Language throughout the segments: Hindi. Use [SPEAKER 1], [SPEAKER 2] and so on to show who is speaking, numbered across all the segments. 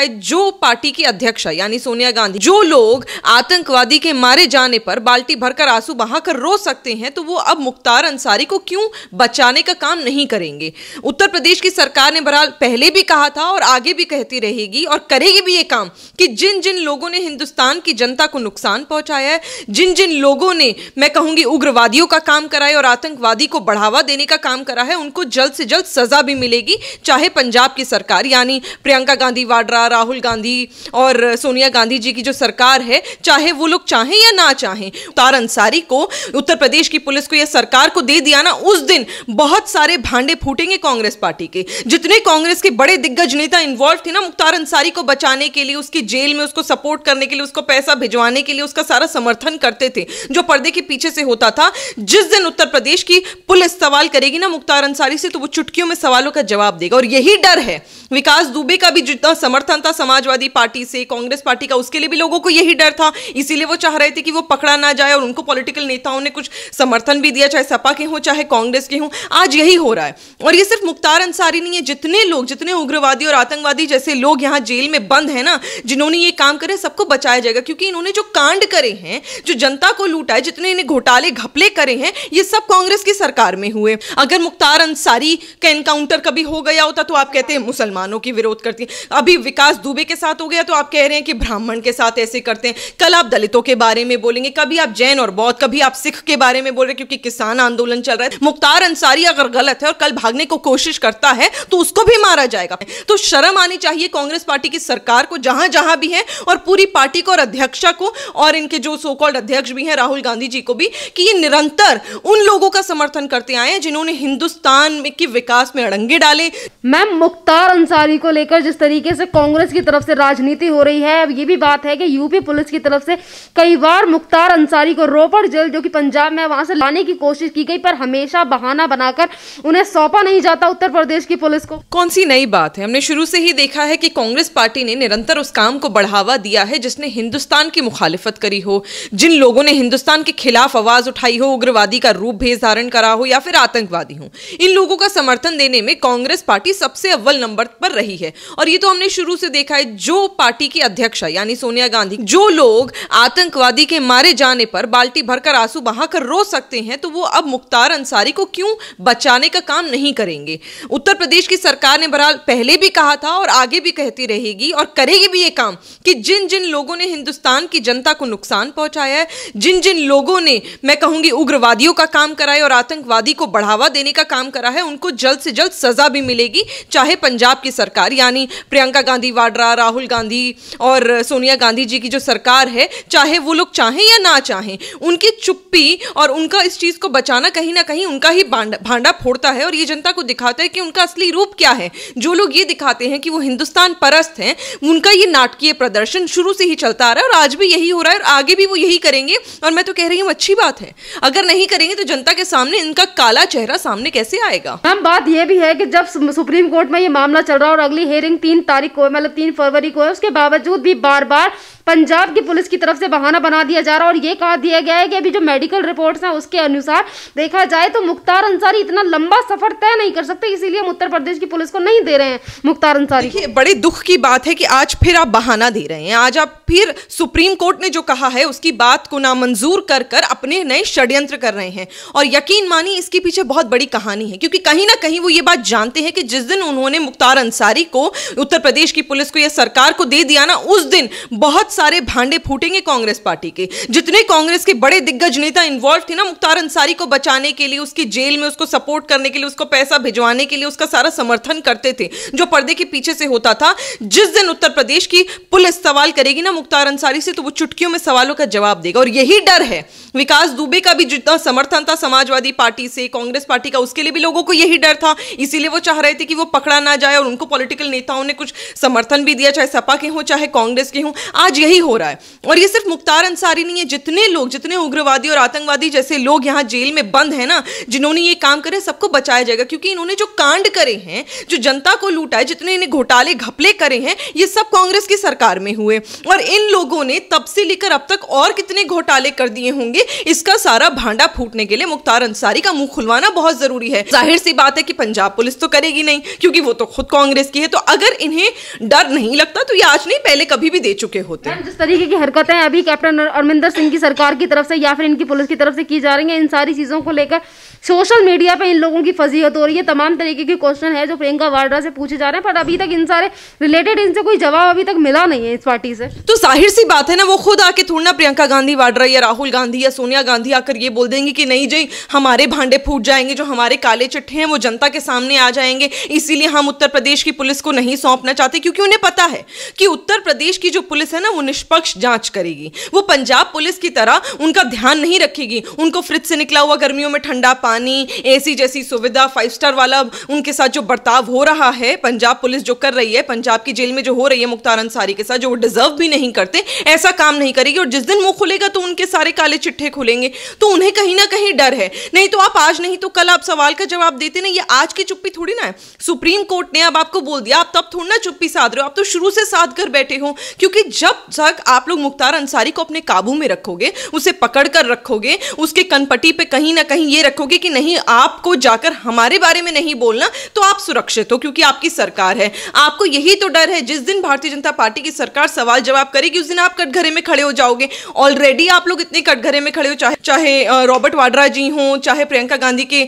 [SPEAKER 1] जो पार्टी की अध्यक्ष है यानी सोनिया गांधी जो लोग आतंकवादी के मारे जाने पर बाल्टी भरकर आंसू बहाकर रो सकते हैं तो वो अब मुख्तार अंसारी को क्यों बचाने का काम नहीं करेंगे उत्तर प्रदेश की सरकार ने बहरहाल पहले भी कहा था और आगे भी कहती रहेगी और करेगी भी ये काम कि जिन जिन लोगों ने हिंदुस्तान की जनता को नुकसान पहुंचाया है जिन जिन लोगों ने मैं कहूंगी उग्रवादियों का काम कराया और आतंकवादी को बढ़ावा देने का काम करा है उनको जल्द से जल्द सजा भी मिलेगी चाहे पंजाब की सरकार यानी प्रियंका गांधी वाड्रा या राहुल गांधी और सोनिया गांधी जी की जो सरकार है चाहे वो लोग चाहें या ना चाहें तार अंसारी को उत्तर प्रदेश की पुलिस को या सरकार को दे दिया ना उस दिन बहुत सारे भांडे फूटेंगे कांग्रेस पार्टी के जितने कांग्रेस के बड़े दिग्गज नेता इन्वॉल्व थे ना मुख्तार अंसारी को बचाने के लिए उसकी जेल में उसको सपोर्ट करने के लिए उसको पैसा भिजवाने के लिए उसका सारा समर्थन करते थे जो पर्दे के पीछे से होता था जिस दिन उत्तर प्रदेश की पुलिस सवाल करेगी ना मुख्तार अंसारी से तो वो चुटकियों में सवालों का जवाब देगा और यही डर है विकास दुबे का भी जितना समर्थन समर्थन था समाजवादी पार्टी से कांग्रेस पार्टी का उसके लिए भी लोगों को यही डर था इसीलिए वो चाह रहे थे कि वो पकड़ा ना जाए और उनको पॉलिटिकल नेताओं ने कुछ समर्थन भी दिया चाहे सपा के हों चाहे कांग्रेस के हों आज यही हो रहा है और ये सिर्फ मुख्तार अंसारी नहीं है जितने लोग जितने उग्रवादी और आतंकवादी जैसे लोग यहाँ जेल में बंद है ना जिन्होंने ये काम करे सबको बचाया जाएगा क्योंकि इन्होंने जो कांड करे हैं जो जनता को लूटा है जितने इन्हें घोटाले घपले करे हैं ये सब कांग्रेस की सरकार में हुए अगर मुख्तार अंसारी का एनकाउंटर कभी हो गया होता तो आप कहते हैं मुसलमानों की विरोध करती अभी विकास विकास दुबे के साथ हो गया तो आप कह रहे हैं कि ब्राह्मण के साथ ऐसे करते हैं कल आप दलितों के बारे में बोलेंगे कभी आप जैन और बौद्ध कभी आप सिख के बारे में बोल रहे क्योंकि किसान आंदोलन चल रहा है मुख्तार अंसारी अगर गलत है और कल भागने को कोशिश करता है तो उसको भी मारा जाएगा तो शर्म आनी चाहिए कांग्रेस पार्टी की सरकार को जहां जहां भी है और पूरी पार्टी को और अध्यक्षा को और इनके जो सो कॉल्ड अध्यक्ष भी हैं राहुल गांधी जी को भी कि ये निरंतर उन लोगों का समर्थन करते आए जिन्होंने हिंदुस्तान में के विकास में अड़ंगे डाले मैम मुख्तार
[SPEAKER 2] अंसारी को लेकर जिस तरीके से कांग्रेस कांग्रेस की तरफ से राजनीति हो रही है अब ये भी बात है कि यूपी पुलिस की तरफ से कई बार मुख्तार अंसारी को रोपड़ जेल जो कि पंजाब में वहां से लाने की कोशिश की गई पर हमेशा बहाना बनाकर उन्हें
[SPEAKER 1] सौंपा नहीं जाता उत्तर प्रदेश की पुलिस को कौन सी नई बात है हमने शुरू से ही देखा है की कांग्रेस पार्टी ने निरंतर उस काम को बढ़ावा दिया है जिसने हिंदुस्तान की मुखालिफत करी हो जिन लोगों ने हिंदुस्तान के खिलाफ आवाज उठाई हो उग्रवादी का रूप भेज धारण करा हो या फिर आतंकवादी हो इन लोगों का समर्थन देने में कांग्रेस पार्टी सबसे अव्वल नंबर पर रही है और ये तो हमने शुरू से देखा है जो पार्टी की अध्यक्ष यानी सोनिया गांधी जो लोग आतंकवादी के मारे जाने पर बाल्टी भरकर आंसू बहाकर रो सकते हैं तो वो अब मुख्तार अंसारी को क्यों बचाने का काम नहीं करेंगे उत्तर प्रदेश की सरकार ने बहरहाल पहले भी कहा था और आगे भी कहती रहेगी और करेगी भी ये काम कि जिन जिन लोगों ने हिंदुस्तान की जनता को नुकसान पहुंचाया है जिन जिन लोगों ने मैं कहूंगी उग्रवादियों का काम करा है और आतंकवादी को बढ़ावा देने का काम करा है उनको जल्द से जल्द सजा भी मिलेगी चाहे पंजाब की सरकार यानी प्रियंका गांधी जेपी वाड्रा राहुल गांधी और सोनिया गांधी जी की जो सरकार है चाहे वो लोग चाहें या ना चाहें उनकी चुप्पी और उनका इस चीज़ को बचाना कहीं ना कहीं उनका ही भांडा फोड़ता है और ये जनता को दिखाता है कि उनका असली रूप क्या है जो लोग ये दिखाते हैं कि वो हिंदुस्तान परस्त हैं उनका ये नाटकीय प्रदर्शन शुरू से ही चलता आ रहा है और आज भी यही हो रहा है और आगे भी वो यही करेंगे और मैं तो कह रही हूँ अच्छी बात है अगर नहीं करेंगे तो जनता के सामने इनका काला चेहरा सामने कैसे आएगा
[SPEAKER 2] मैम बात यह भी है कि जब सुप्रीम कोर्ट में ये मामला चल रहा है और अगली हेयरिंग तीन तारीख को मैं मतलब तीन फरवरी को है उसके बावजूद भी बार बार पंजाब की पुलिस की तरफ से बहाना बना दिया जा रहा है और ये कहा दिया गया है कि अभी जो मेडिकल रिपोर्ट्स हैं उसके अनुसार देखा जाए तो मुख्तार अंसारी इतना लंबा सफर तय
[SPEAKER 1] नहीं कर सकते इसीलिए हम उत्तर प्रदेश की पुलिस को नहीं दे रहे हैं मुख्तार अंसारी बड़े दुख की बात है कि आज फिर आप बहाना दे रहे हैं आज आप फिर सुप्रीम कोर्ट ने जो कहा है उसकी बात को नामंजूर कर कर अपने नए षड्यंत्र कर रहे हैं और यकीन मानिए इसके पीछे बहुत बड़ी कहानी है क्योंकि कहीं ना कहीं वो ये बात जानते हैं कि जिस दिन उन्होंने मुख्तार अंसारी को उत्तर प्रदेश की पुलिस को या सरकार को दे दिया ना उस दिन बहुत सारे भांडे फूटेंगे कांग्रेस पार्टी के जितने कांग्रेस के बड़े दिग्गज नेता इन्वॉल्व थे ना मुख्तार अंसारी को बचाने के लिए उसकी जेल में उसको सपोर्ट करने के लिए उसको पैसा भिजवाने के लिए उसका सारा समर्थन करते थे जो पर्दे के पीछे से होता था जिस दिन उत्तर प्रदेश की पुलिस सवाल करेगी ना मुख्तार अंसारी से तो वो चुटकियों में सवालों का जवाब देगा और यही डर है विकास दुबे का भी जितना समर्थन था समाजवादी पार्टी से कांग्रेस पार्टी का उसके लिए भी लोगों को यही डर था इसीलिए वो चाह रहे थे कि वो पकड़ा ना जाए और उनको पॉलिटिकल नेताओं ने कुछ समर्थन भी दिया चाहे सपा के हों चाहे कांग्रेस के हों आज यही हो रहा है और ये सिर्फ मुख्तार अंसारी नहीं है जितने लोग जितने उग्रवादी और आतंकवादी जैसे लोग यहाँ जेल में बंद हैं ना जिन्होंने ये काम करे सबको बचाया जाएगा क्योंकि इन्होंने जो कांड करे हैं जो जनता को लूटा है जितने इन्हें घोटाले घपले करे हैं ये सब कांग्रेस की सरकार में हुए और इन लोगों ने तब से लेकर अब तक और कितने घोटाले कर दिए होंगे इसका सारा भांडा फूटने के लिए मुख्तार अंसारी का मुंह खुलवाना बहुत जरूरी है जाहिर सी बात है कि पंजाब पुलिस तो करेगी नहीं क्योंकि वो तो खुद कांग्रेस की है तो अगर इन्हें डर नहीं लगता तो ये आज नहीं पहले कभी भी दे चुके होते
[SPEAKER 2] जिस तरीके की हरकतें अभी कैप्टन अमरिंदर सिंह की सरकार की तरफ से या फिर इनकी पुलिस की तरफ से की जा रही है इन सारी चीज़ों को लेकर सोशल मीडिया पर इन लोगों की फजीहत हो रही है तमाम तरीके के क्वेश्चन है जो प्रियंका वाड्रा से पूछे जा रहे हैं पर अभी तक इन सारे रिलेटेड इनसे कोई जवाब अभी तक
[SPEAKER 1] मिला नहीं है इस पार्टी से तो जाहिर सी बात है ना वो खुद आके थोड़ी ना प्रियंका गांधी वाड्रा या राहुल गांधी या सोनिया गांधी आकर ये बोल देंगे कि नहीं जी हमारे भांडे फूट जाएंगे जो हमारे काले चिट्ठे हैं वो जनता के सामने आ जाएंगे इसीलिए हम उत्तर प्रदेश की पुलिस को नहीं सौंपना चाहते क्योंकि उन्हें पता है कि उत्तर प्रदेश की जो पुलिस है ना वो निष्पक्ष जांच करेगी वो पंजाब पुलिस की तरह उनका ध्यान नहीं रखेगी उनको फ्रिज से निकला हुआ गर्मियों में ठंडा पानी एसी जैसी सुविधा फाइव स्टार वाला उनके साथ जो बर्ताव हो रहा है पंजाब पुलिस जो कर रही है पंजाब की जेल में जो हो रही है मुख्तार अंसारी के साथ जो वो डिजर्व भी नहीं करते ऐसा काम नहीं करेगी और जिस दिन मुंह खुलेगा तो उनके सारे काले चिट्ठे खुलेंगे तो उन्हें कहीं ना कहीं डर है नहीं तो आप आज नहीं तो कल आप सवाल का जवाब देते ना ये आज की चुप्पी थोड़ी ना है सुप्रीम कोर्ट ने अब आपको बोल दिया आप तब तो थोड़ी ना चुप्पी साध रहे हो आप तो शुरू से साध कर बैठे हो क्योंकि जब तक आप लोग मुख्तार अंसारी को अपने काबू में रखोगे उसे पकड़ कर रखोगे उसके कनपटी पे कहीं ना कहीं ये रखोगे कि नहीं आपको जाकर हमारे बारे में नहीं बोलना तो आप सुरक्षित हो क्योंकि आपकी सरकार है आपको यही तो डर है जिस दिन भारतीय जनता पार्टी की सरकार सवाल जवाब करेगी उस दिन आप कटघरे में खड़े हो जाओगे ऑलरेडी आप लोग इतने कटघरे में खड़े हो चाहे चाहे रॉबर्ट वाड्रा जी हों चाहे प्रियंका गांधी के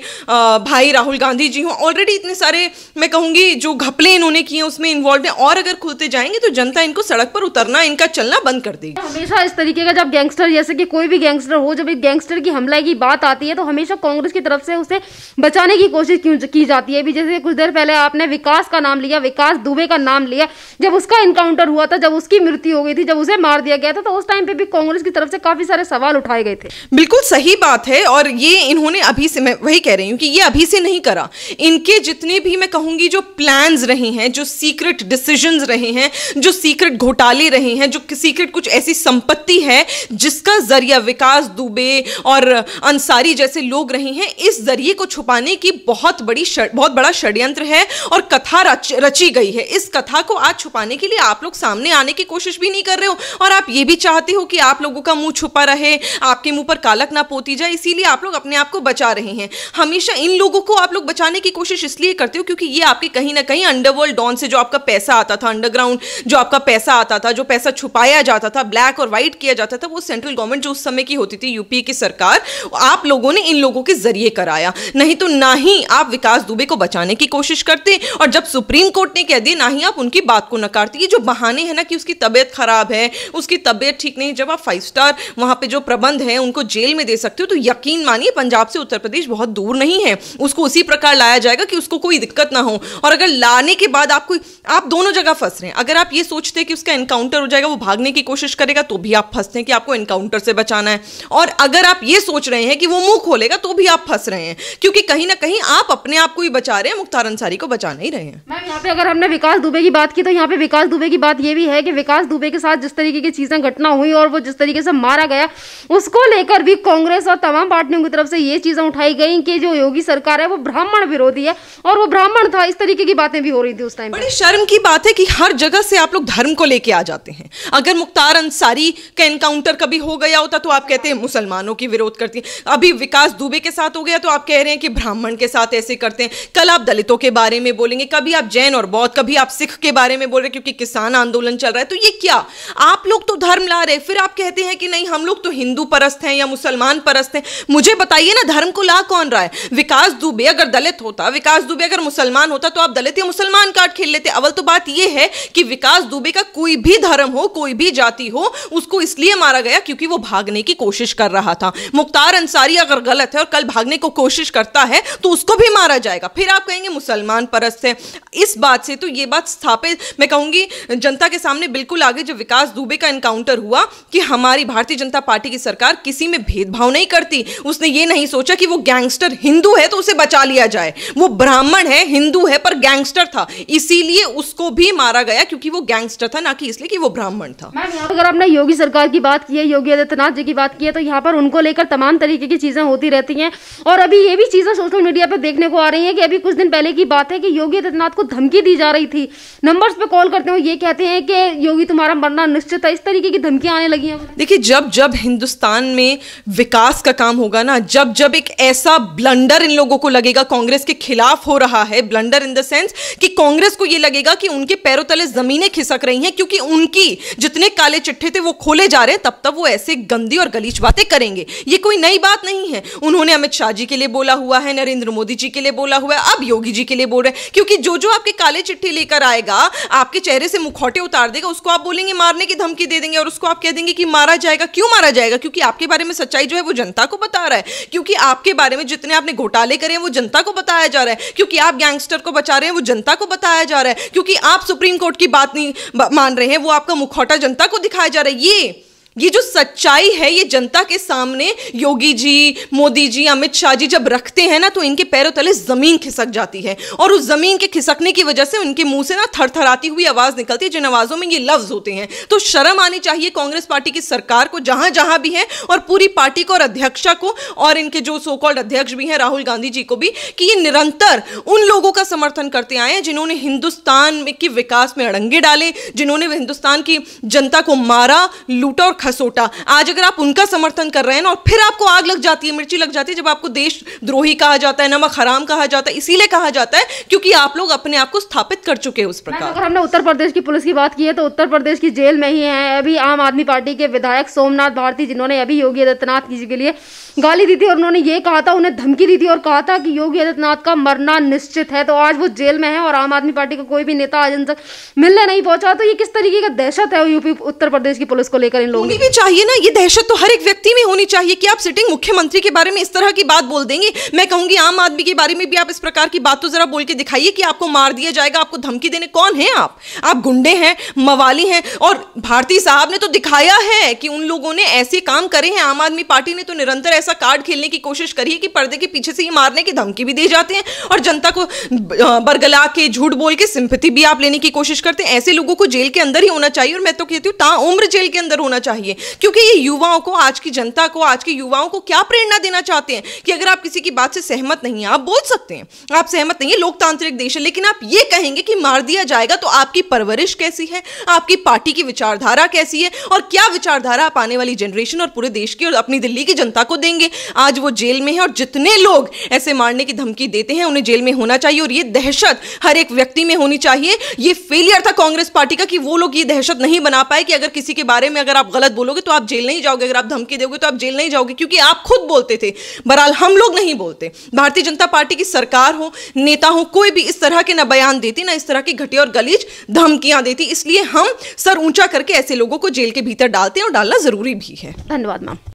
[SPEAKER 1] भाई राहुल गांधी जी हों ऑलरेडी इतने सारे मैं कहूंगी जो घपले इन्होंने किए उसमें इन्वॉल्व है और अगर खुलते जाएंगे तो जनता इनको सड़क पर उतरना इनका चलना बंद कर देगी
[SPEAKER 2] हमेशा इस तरीके का जब गैंगस्टर जैसे कि कोई भी गैंगस्टर हो जब एक गैंगस्टर की हमला की बात आती है तो हमेशा कांग्रेस की तरफ से उसे बचाने की कोशिश क्यों की जाती है अभी जैसे कुछ देर पहले आपने विकास का नाम लिया विकास दुबे का नाम लिया जब उसका इनकाउंटर हुआ
[SPEAKER 1] था जब उसकी मृत्यु हो गई थी जब उसे मार दिया गया था तो उस टाइम पे भी कांग्रेस की तरफ से काफी सारे सवाल उठाए गए थे बिल्कुल सही बात है और ये इन्होंने अभी से मैं वही कह रही हूँ कि ये अभी से नहीं करा इनके जितने भी मैं कहूंगी जो प्लान रहे हैं जो सीक्रेट डिसीजन रहे हैं जो सीक्रेट घोटाले रहे हैं जो सीक्रेट कुछ ऐसी संपत्ति है जिसका जरिया विकास दुबे और अंसारी जैसे लोग रहे हैं इस जरिए को छुपाने की बहुत बड़ी बहुत बड़ा षड्यंत्र है और कथा रच, रची गई है इस कथा को आज छुपाने के लिए आप लोग सामने आने की कोशिश भी नहीं कर रहे हो और आप ये भी चाहते हो कि आप लोगों का मुंह छुपा रहे आपके मुंह पर कालक ना पोती जाए इसीलिए आप लोग अपने आप को बचा रहे हैं हमेशा इन लोगों को आप लोग बचाने की कोशिश इसलिए करते हो क्योंकि ये आपके कहीं ना कहीं अंडरवर्ल्ड डॉन से जो आपका पैसा आता था अंडरग्राउंड जो आपका पैसा आता था जो पैसा छुप छुपाया जाता था ब्लैक और व्हाइट किया जाता था वो सेंट्रल गवर्नमेंट जो उस समय की होती थी यूपी की सरकार आप लोगों ने इन लोगों के जरिए कराया नहीं तो ना ही आप विकास दुबे को बचाने की कोशिश करते और जब सुप्रीम कोर्ट ने कह दिया ना ही आप उनकी बात को नकारते ये जो बहाने हैं ना कि उसकी तबीयत खराब है उसकी तबीयत ठीक नहीं जब आप फाइव स्टार वहां पर जो प्रबंध है उनको जेल में दे सकते हो तो यकीन मानिए पंजाब से उत्तर प्रदेश बहुत दूर नहीं है उसको उसी प्रकार लाया जाएगा कि उसको कोई दिक्कत ना हो और अगर लाने के बाद आपको आप दोनों जगह फंस रहे हैं अगर आप ये सोचते हैं कि उसका एनकाउंटर हो जाएगा वो भागने की कोशिश करेगा तो भी आप फंसते हैं कि आपको एनकाउंटर से बचाना है और अगर आप ये सोच रहे हैं कि वो मुंह खोलेगा तो भी आप फंस रहे हैं क्योंकि कहीं ना कहीं आप अपने आप को ही बचा रहे हैं मुख्तार अंसारी को बचा नहीं रहे हैं
[SPEAKER 2] मैम यहाँ पे अगर हमने विकास दुबे की बात की तो यहाँ पे विकास दुबे की बात ये भी है कि विकास दुबे के साथ जिस तरीके की चीजें घटना हुई और वो जिस तरीके से मारा गया उसको लेकर भी कांग्रेस और तमाम पार्टियों की तरफ से ये चीजें उठाई गई कि जो योगी सरकार है वो ब्राह्मण विरोधी है
[SPEAKER 1] और वो ब्राह्मण था इस तरीके की बातें भी हो रही थी उस टाइम बड़ी शर्म की बात है कि हर जगह से आप लोग धर्म को लेके आ जाते हैं अगर मुख्तार अंसारी का इनकाउंटर कभी हो गया होता तो आप कहते हैं मुसलमानों की विरोध करती हैं अभी विकास दुबे के साथ हो गया तो आप कह रहे हैं कि ब्राह्मण के साथ ऐसे करते हैं कल आप दलितों के बारे में बोलेंगे कभी आप जैन और बौद्ध कभी आप सिख के बारे में बोल रहे हैं क्योंकि किसान आंदोलन चल रहा है तो ये क्या आप लोग तो धर्म ला रहे फिर आप कहते हैं कि नहीं हम लोग तो हिंदू परस्त हैं या मुसलमान परस्त हैं मुझे बताइए ना धर्म को ला कौन रहा है विकास दुबे अगर दलित होता विकास दुबे अगर मुसलमान होता तो आप दलित या मुसलमान कार्ड खेल लेते अवल तो बात यह है कि विकास दुबे का कोई भी धर्म हो कोई भी जाति हो उसको इसलिए मारा गया क्योंकि वो भागने की कोशिश कर रहा था मुख्तार अंसारी अगर गलत है और कल भागने को कोशिश करता है तो उसको भी मारा जाएगा फिर आप कहेंगे मुसलमान परस्त है इस बात से तो ये बात स्थापित मैं कहूँगी जनता के सामने बिल्कुल आगे जब विकास दुबे का इनकाउंटर हुआ कि हमारी भारतीय जनता पार्टी की सरकार किसी में भेदभाव नहीं करती उसने ये नहीं सोचा कि वो गैंगस्टर हिंदू है तो उसे बचा लिया जाए वो ब्राह्मण है हिंदू है पर गैंगस्टर था इसीलिए उसको भी मारा गया क्योंकि वो गैंगस्टर था ना कि इसलिए कि वो ब्राह्मण मूवमेंट
[SPEAKER 2] था अगर आपने योगी सरकार की बात की है योगी आदित्यनाथ जी की बात की है तो यहाँ पर उनको लेकर तमाम तरीके की चीज़ें होती रहती हैं और अभी ये भी चीज़ें सोशल मीडिया पर देखने को आ रही है कि अभी कुछ दिन पहले की बात है कि योगी आदित्यनाथ को धमकी दी जा रही थी नंबर पे कॉल करते हुए ये कहते हैं कि योगी
[SPEAKER 1] तुम्हारा मरना निश्चित है इस तरीके की धमकी आने लगी है देखिए जब जब हिंदुस्तान में विकास का काम होगा ना जब जब एक ऐसा ब्लंडर इन लोगों को लगेगा कांग्रेस के खिलाफ हो रहा है ब्लंडर इन द सेंस कि कांग्रेस को यह लगेगा कि उनके पैरों तले जमीनें खिसक रही हैं क्योंकि उनकी जितने काले चिट्ठे थे वो खोले जा रहे हैं तब तब वो ऐसे गंदी और गलीच बातें करेंगे ये कोई नई बात नहीं है उन्होंने अमित शाह जी के लिए बोला हुआ है नरेंद्र मोदी जी के लिए बोला हुआ है अब योगी जी के लिए बोल रहे हैं क्योंकि जो जो आपके काले चिट्ठी लेकर आएगा आपके चेहरे से मुखौटे उतार देगा उसको आप बोलेंगे मारने की धमकी दे देंगे और उसको आप कह देंगे कि मारा जाएगा क्यों मारा जाएगा क्योंकि आपके बारे में सच्चाई जो है वो जनता को बता रहा है क्योंकि आपके बारे में जितने आपने घोटाले करे वो जनता को बताया जा रहा है क्योंकि आप गैंगस्टर को बचा रहे हैं वो जनता को बताया जा रहा है क्योंकि आप सुप्रीम कोर्ट की बात नहीं मान रहे हैं वो आपका मुखौटे मुखौटा जनता को दिखाया जा रहा है ये ये जो सच्चाई है ये जनता के सामने योगी जी मोदी जी अमित शाह जी जब रखते हैं ना तो इनके पैरों तले ज़मीन खिसक जाती है और उस ज़मीन के खिसकने की वजह से उनके मुंह से ना थरथराती हुई आवाज़ निकलती है जिन आवाज़ों में ये लफ्ज़ होते हैं तो शर्म आनी चाहिए कांग्रेस पार्टी की सरकार को जहां जहां भी है और पूरी पार्टी को और अध्यक्षा को और इनके जो सो कॉल्ड अध्यक्ष भी हैं राहुल गांधी जी को भी कि ये निरंतर उन लोगों का समर्थन करते आए हैं जिन्होंने हिंदुस्तान के विकास में अड़ंगे डाले जिन्होंने हिंदुस्तान की जनता को मारा लूटा और खसोटा आज अगर आप उनका समर्थन कर रहे हैं ना और फिर आपको आग लग जाती है मिर्ची लग जाती है जब आपको देशद्रोही कहा जाता है नमक हराम कहा जाता है इसीलिए कहा जाता है क्योंकि आप लोग अपने आप को स्थापित कर चुके हैं उस प्रकार
[SPEAKER 2] अगर हमने उत्तर प्रदेश की पुलिस की बात की है तो उत्तर प्रदेश की जेल में ही है अभी आम आदमी पार्टी के विधायक सोमनाथ भारती जिन्होंने अभी योगी आदित्यनाथ जी के लिए गाली दी थी और उन्होंने ये कहा था उन्हें धमकी दी थी और कहा था कि योगी आदित्यनाथ का मरना निश्चित है तो आज वो जेल में है और आम आदमी पार्टी का कोई भी नेता आज तक मिलने नहीं पहुंचा तो ये किस तरीके का दहशत
[SPEAKER 1] है यूपी उत्तर प्रदेश की पुलिस को लेकर इन लोगों होनी भी चाहिए ना ये दहशत तो हर एक व्यक्ति में होनी चाहिए कि आप सिटिंग मुख्यमंत्री के बारे में इस तरह की बात बोल देंगे मैं कहूंगी आम आदमी के बारे में भी आप इस प्रकार की बात तो जरा बोल के दिखाइए कि आपको मार दिया जाएगा आपको धमकी देने कौन है आप आप गुंडे हैं मवाली हैं और भारती साहब ने तो दिखाया है कि उन लोगों ने ऐसे काम करे हैं आम आदमी पार्टी ने तो निरंतर ऐसा कार्ड खेलने की कोशिश करी है कि पर्दे के पीछे से ही मारने की धमकी भी दी जाती है और जनता को बरगला के झूठ बोल के सिंपति भी आप लेने की कोशिश करते हैं ऐसे लोगों को जेल के अंदर ही होना चाहिए और मैं तो कहती हूँ ता उम्र जेल के अंदर होना चाहिए चाहिए क्योंकि ये युवाओं को आज की जनता को आज के युवाओं को क्या प्रेरणा देना चाहते हैं कि अगर आप किसी की बात से सहमत नहीं हैं आप बोल सकते हैं आप सहमत नहीं है लोकतांत्रिक देश है लेकिन आप ये कहेंगे कि मार दिया जाएगा तो आपकी परवरिश कैसी है आपकी पार्टी की विचारधारा कैसी है और क्या विचारधारा आप आने वाली जनरेशन और पूरे देश की और अपनी दिल्ली की जनता को देंगे आज वो जेल में है और जितने लोग ऐसे मारने की धमकी देते हैं उन्हें जेल में होना चाहिए और ये दहशत हर एक व्यक्ति में होनी चाहिए ये फेलियर था कांग्रेस पार्टी का कि वो लोग ये दहशत नहीं बना पाए कि अगर किसी के बारे में अगर आप गलत बोलोगे तो आप जेल नहीं जाओगे अगर आप धमकी दोगे तो आप जेल नहीं जाओगे क्योंकि आप खुद बोलते थे बहरहाल हम लोग नहीं बोलते भारतीय जनता पार्टी की सरकार हो नेता हो कोई भी इस तरह के ना बयान देती ना इस तरह की घटी और गलीज धमकियां देती इसलिए हम सर ऊंचा करके ऐसे लोगों को जेल के भीतर डालते हैं और डालना जरूरी भी है धन्यवाद मैम